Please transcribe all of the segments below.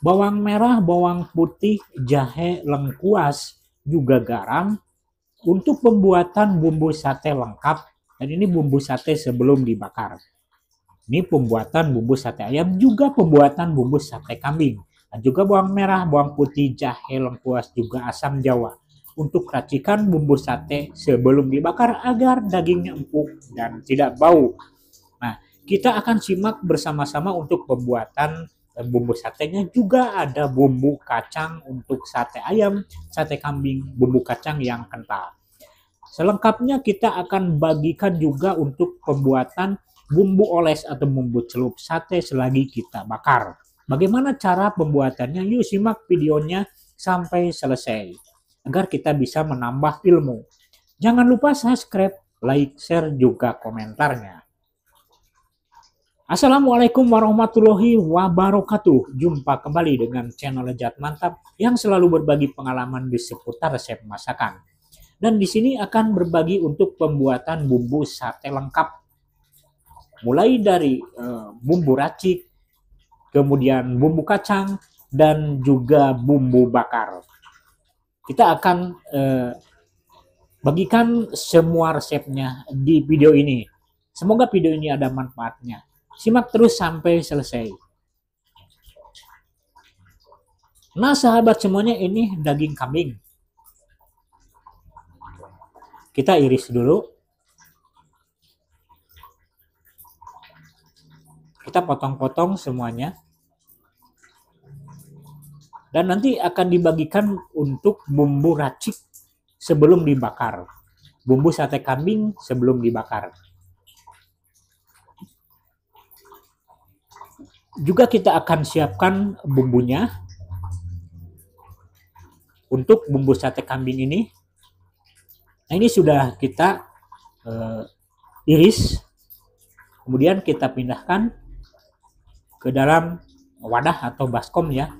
Bawang merah, bawang putih, jahe, lengkuas, juga garam untuk pembuatan bumbu sate lengkap. Dan ini bumbu sate sebelum dibakar. Ini pembuatan bumbu sate ayam juga pembuatan bumbu sate kambing. Dan juga bawang merah, bawang putih, jahe, lengkuas, juga asam jawa. Untuk racikan bumbu sate sebelum dibakar agar dagingnya empuk dan tidak bau. Nah, kita akan simak bersama-sama untuk pembuatan Eh, bumbu satenya juga ada bumbu kacang untuk sate ayam, sate kambing, bumbu kacang yang kental. Selengkapnya kita akan bagikan juga untuk pembuatan bumbu oles atau bumbu celup sate selagi kita bakar. Bagaimana cara pembuatannya? Yuk simak videonya sampai selesai agar kita bisa menambah ilmu. Jangan lupa subscribe, like, share juga komentarnya. Assalamualaikum warahmatullahi wabarakatuh. Jumpa kembali dengan channel Lejat Mantap yang selalu berbagi pengalaman di seputar resep masakan. Dan di sini akan berbagi untuk pembuatan bumbu sate lengkap. Mulai dari eh, bumbu racik, kemudian bumbu kacang dan juga bumbu bakar. Kita akan eh, bagikan semua resepnya di video ini. Semoga video ini ada manfaatnya. Simak terus sampai selesai. Nah, sahabat semuanya ini daging kambing. Kita iris dulu. Kita potong-potong semuanya. Dan nanti akan dibagikan untuk bumbu racik sebelum dibakar. Bumbu sate kambing sebelum dibakar. juga kita akan siapkan bumbunya untuk bumbu sate kambing ini. Nah, ini sudah kita uh, iris. Kemudian kita pindahkan ke dalam wadah atau baskom ya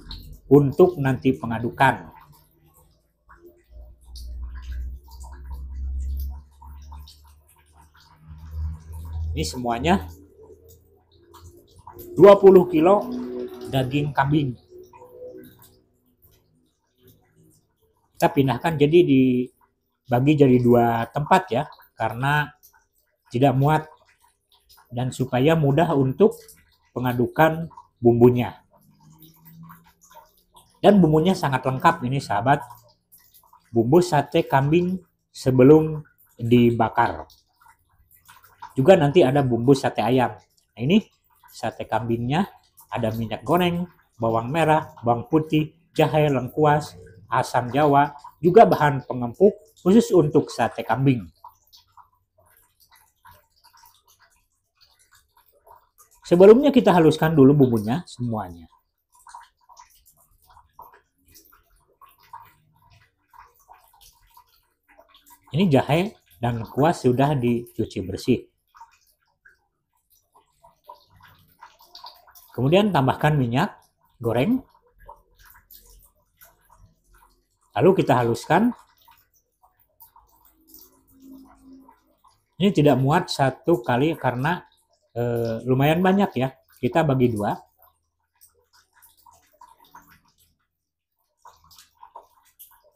untuk nanti pengadukan. Ini semuanya 20 kilo daging kambing. Kita pindahkan jadi dibagi jadi dua tempat ya, karena tidak muat dan supaya mudah untuk pengadukan bumbunya. Dan bumbunya sangat lengkap ini sahabat. Bumbu sate kambing sebelum dibakar. Juga nanti ada bumbu sate ayam. Nah, ini sate kambingnya, ada minyak goreng, bawang merah, bawang putih, jahe lengkuas, asam jawa, juga bahan pengempuk khusus untuk sate kambing. Sebelumnya kita haluskan dulu bumbunya semuanya. Ini jahe dan kuas sudah dicuci bersih. Kemudian tambahkan minyak goreng. Lalu kita haluskan. Ini tidak muat satu kali karena e, lumayan banyak ya. Kita bagi dua.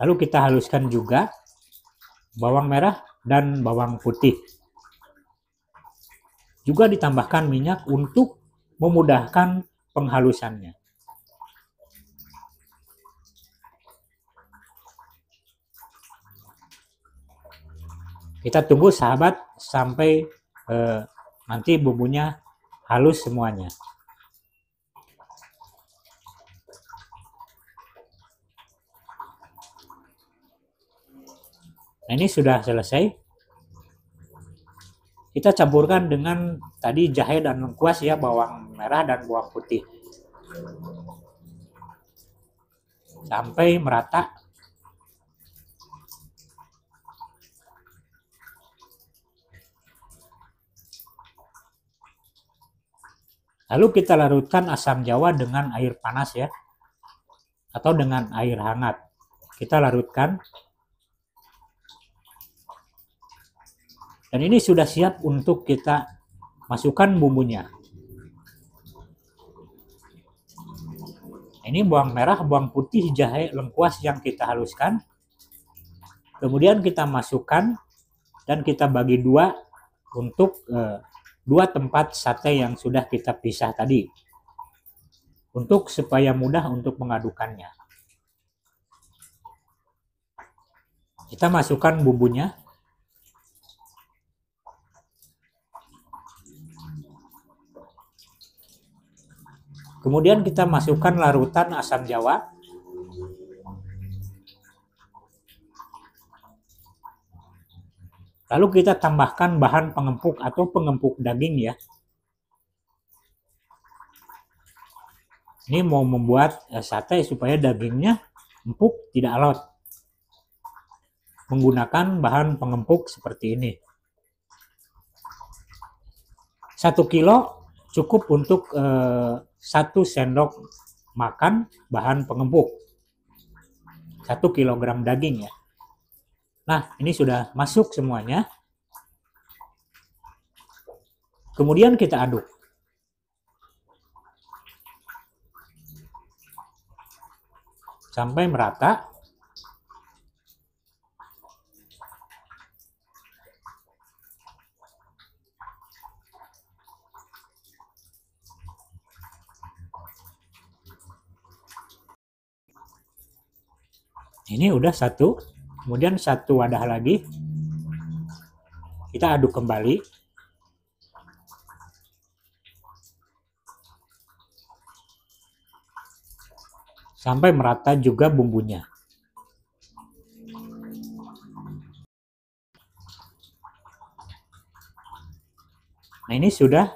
Lalu kita haluskan juga bawang merah dan bawang putih. Juga ditambahkan minyak untuk memudahkan penghalusannya. Kita tunggu sahabat sampai eh, nanti bumbunya halus semuanya. Nah, ini sudah selesai kita campurkan dengan tadi jahe dan lengkuas ya bawang merah dan bawang putih sampai merata lalu kita larutkan asam jawa dengan air panas ya atau dengan air hangat kita larutkan Dan ini sudah siap untuk kita masukkan bumbunya. Ini bawang merah, bawang putih, jahe, lengkuas yang kita haluskan. Kemudian kita masukkan dan kita bagi dua untuk eh, dua tempat sate yang sudah kita pisah tadi. Untuk supaya mudah untuk mengadukannya. Kita masukkan bumbunya. Kemudian kita masukkan larutan asam jawa. Lalu kita tambahkan bahan pengempuk atau pengempuk daging ya. Ini mau membuat eh, sate supaya dagingnya empuk, tidak alot. Menggunakan bahan pengempuk seperti ini. 1 kilo cukup untuk eh, satu sendok makan bahan pengempuk. Satu kilogram daging ya. Nah, ini sudah masuk semuanya. Kemudian kita aduk. Sampai merata. ini udah satu kemudian satu wadah lagi kita aduk kembali sampai merata juga bumbunya nah ini sudah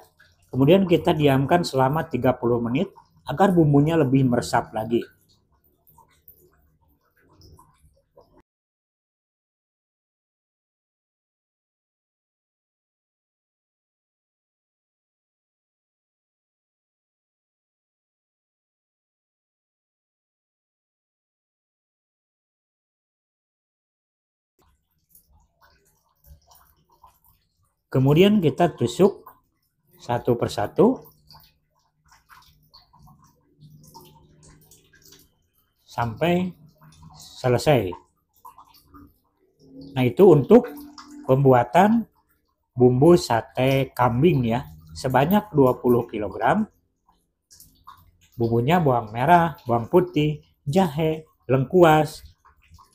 kemudian kita diamkan selama 30 menit agar bumbunya lebih meresap lagi Kemudian kita tusuk satu persatu sampai selesai. Nah, itu untuk pembuatan bumbu sate kambing ya, sebanyak 20 kg. Bumbunya bawang merah, bawang putih, jahe, lengkuas,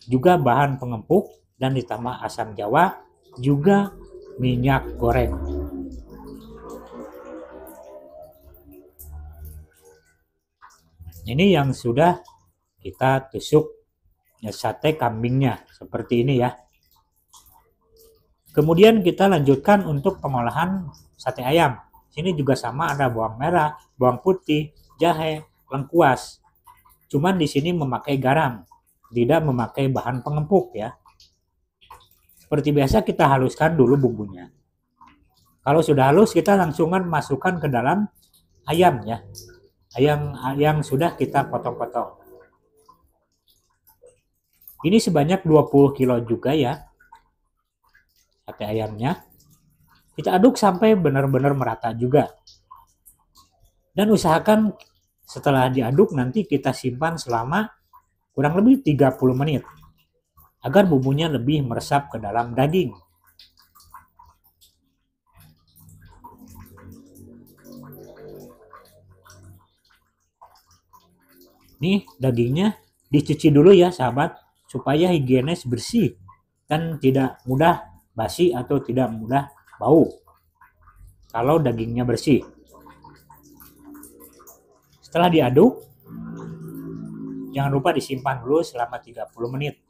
juga bahan pengempuk dan ditambah asam jawa, juga minyak goreng. Ini yang sudah kita tusuk ya, sate kambingnya seperti ini ya. Kemudian kita lanjutkan untuk pengolahan sate ayam. Sini juga sama ada bawang merah, bawang putih, jahe, lengkuas. Cuman di sini memakai garam, tidak memakai bahan pengempuk ya. Seperti biasa kita haluskan dulu bumbunya. Kalau sudah halus kita langsungan masukkan ke dalam ayam ya. Ayam yang sudah kita potong-potong. Ini sebanyak 20 kilo juga ya. Sate ayamnya. Kita aduk sampai benar-benar merata juga. Dan usahakan setelah diaduk nanti kita simpan selama kurang lebih 30 menit agar bumbunya lebih meresap ke dalam daging. Nih dagingnya dicuci dulu ya sahabat supaya higienis bersih dan tidak mudah basi atau tidak mudah bau kalau dagingnya bersih. Setelah diaduk, jangan lupa disimpan dulu selama 30 menit.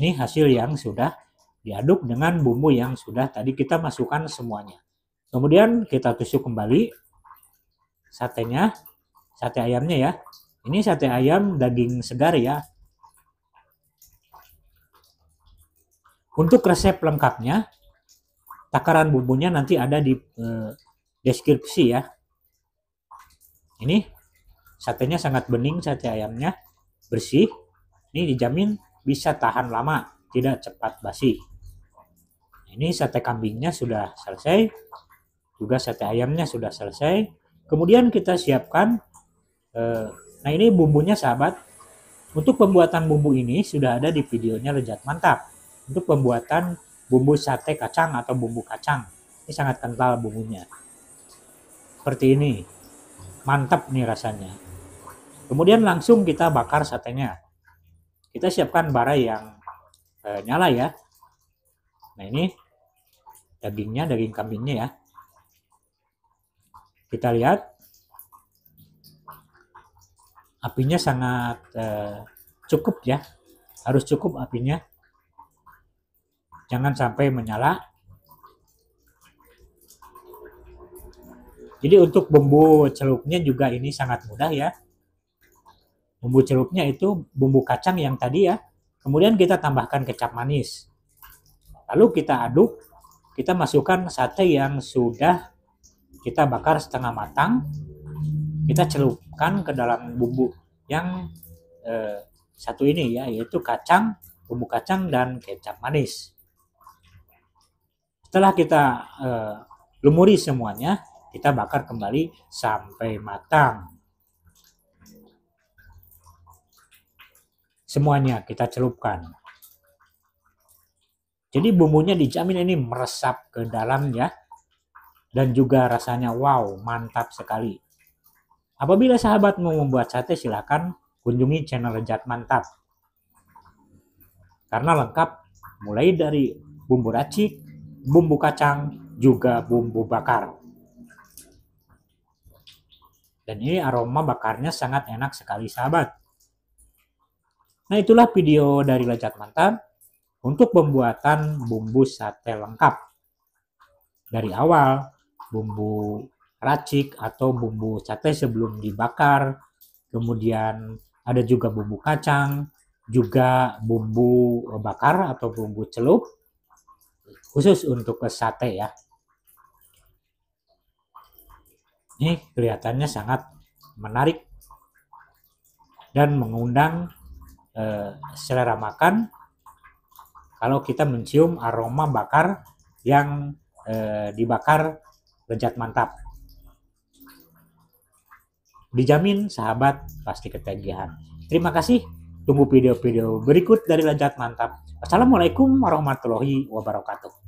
Ini hasil yang sudah diaduk dengan bumbu yang sudah tadi kita masukkan semuanya. Kemudian kita tusuk kembali satenya, sate ayamnya ya. Ini sate ayam daging segar ya. Untuk resep lengkapnya, takaran bumbunya nanti ada di eh, deskripsi ya. Ini satenya sangat bening, sate ayamnya bersih. Ini dijamin bisa tahan lama, tidak cepat basi. ini sate kambingnya sudah selesai, juga sate ayamnya sudah selesai. Kemudian kita siapkan, eh, nah ini bumbunya sahabat. Untuk pembuatan bumbu ini sudah ada di videonya lezat Mantap. Untuk pembuatan bumbu sate kacang atau bumbu kacang, ini sangat kental bumbunya. Seperti ini, mantap nih rasanya. Kemudian langsung kita bakar satenya kita siapkan bara yang e, nyala ya nah ini dagingnya daging kambingnya ya kita lihat apinya sangat e, cukup ya harus cukup apinya jangan sampai menyala jadi untuk bumbu celupnya juga ini sangat mudah ya Bumbu celupnya itu bumbu kacang yang tadi ya. Kemudian kita tambahkan kecap manis. Lalu kita aduk, kita masukkan sate yang sudah kita bakar setengah matang. Kita celupkan ke dalam bumbu yang eh, satu ini ya, yaitu kacang, bumbu kacang dan kecap manis. Setelah kita eh, lumuri semuanya, kita bakar kembali sampai matang. semuanya kita celupkan jadi bumbunya dijamin ini meresap ke dalam ya dan juga rasanya wow mantap sekali apabila sahabat mau membuat sate silahkan kunjungi channel Rejat Mantap karena lengkap mulai dari bumbu racik, bumbu kacang, juga bumbu bakar. Dan ini aroma bakarnya sangat enak sekali sahabat. Nah itulah video dari Lajat Mantan untuk pembuatan bumbu sate lengkap. Dari awal, bumbu racik atau bumbu sate sebelum dibakar, kemudian ada juga bumbu kacang, juga bumbu bakar atau bumbu celup, khusus untuk ke sate ya. Ini kelihatannya sangat menarik dan mengundang eh, selera makan kalau kita mencium aroma bakar yang eh, dibakar lezat mantap. Dijamin sahabat pasti ketagihan. Terima kasih. Tunggu video-video berikut dari Lezat Mantap. Assalamualaikum warahmatullahi wabarakatuh.